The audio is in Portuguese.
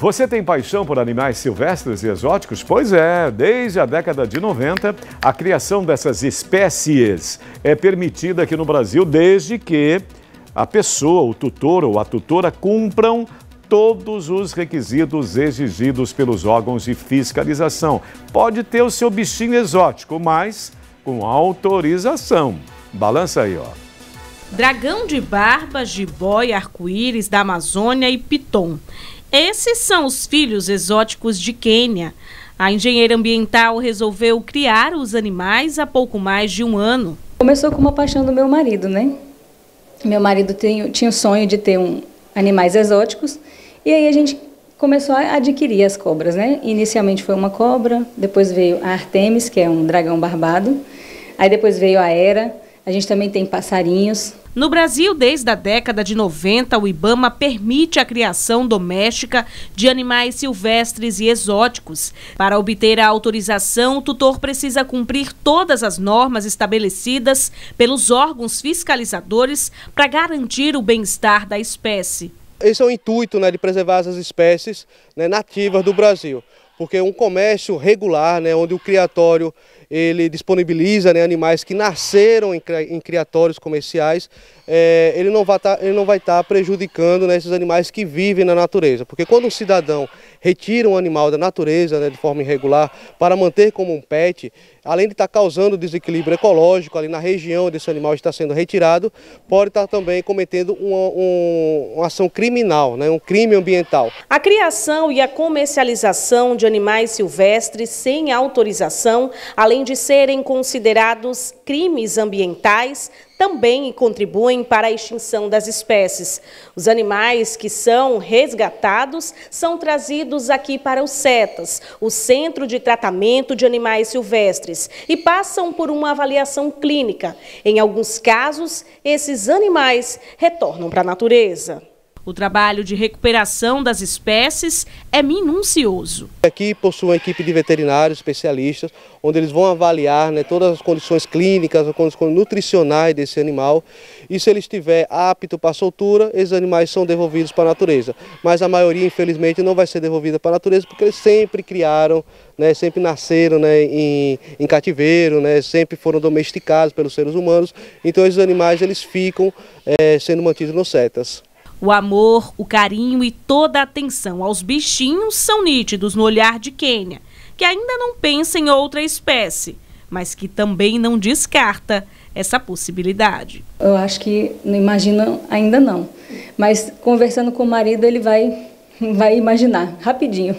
Você tem paixão por animais silvestres e exóticos? Pois é, desde a década de 90, a criação dessas espécies é permitida aqui no Brasil desde que a pessoa, o tutor ou a tutora cumpram todos os requisitos exigidos pelos órgãos de fiscalização. Pode ter o seu bichinho exótico, mas com autorização. Balança aí, ó dragão de barba, jiboia, arco-íris da Amazônia e piton. Esses são os filhos exóticos de Quênia. A engenheira ambiental resolveu criar os animais há pouco mais de um ano. Começou com uma paixão do meu marido, né? Meu marido tinha o sonho de ter um, animais exóticos e aí a gente começou a adquirir as cobras, né? Inicialmente foi uma cobra, depois veio a Artemis, que é um dragão barbado, aí depois veio a Hera, a gente também tem passarinhos, no Brasil, desde a década de 90, o Ibama permite a criação doméstica de animais silvestres e exóticos. Para obter a autorização, o tutor precisa cumprir todas as normas estabelecidas pelos órgãos fiscalizadores para garantir o bem-estar da espécie. Esse é o intuito né, de preservar as espécies né, nativas do Brasil porque um comércio regular, né, onde o criatório ele disponibiliza né, animais que nasceram em, em criatórios comerciais, é, ele não vai tá, estar tá prejudicando né, esses animais que vivem na natureza. Porque quando um cidadão retira um animal da natureza né, de forma irregular para manter como um pet, além de estar tá causando desequilíbrio ecológico ali na região onde esse animal está sendo retirado, pode estar tá também cometendo uma, um, uma ação criminal, né, um crime ambiental. A criação e a comercialização de animais silvestres sem autorização, além de serem considerados crimes ambientais, também contribuem para a extinção das espécies. Os animais que são resgatados são trazidos aqui para o CETAS, o Centro de Tratamento de Animais Silvestres, e passam por uma avaliação clínica. Em alguns casos, esses animais retornam para a natureza. O trabalho de recuperação das espécies é minucioso. Aqui possui uma equipe de veterinários especialistas, onde eles vão avaliar né, todas as condições clínicas, as condições nutricionais desse animal. E se ele estiver apto para soltura, esses animais são devolvidos para a natureza. Mas a maioria, infelizmente, não vai ser devolvida para a natureza, porque eles sempre criaram, né, sempre nasceram né, em, em, cativeiro, né, sempre foram domesticados pelos seres humanos. Então, esses animais eles ficam é, sendo mantidos no setas. O amor, o carinho e toda a atenção aos bichinhos são nítidos no olhar de Kênia, que ainda não pensa em outra espécie, mas que também não descarta essa possibilidade. Eu acho que não imagina ainda não, mas conversando com o marido ele vai vai imaginar rapidinho.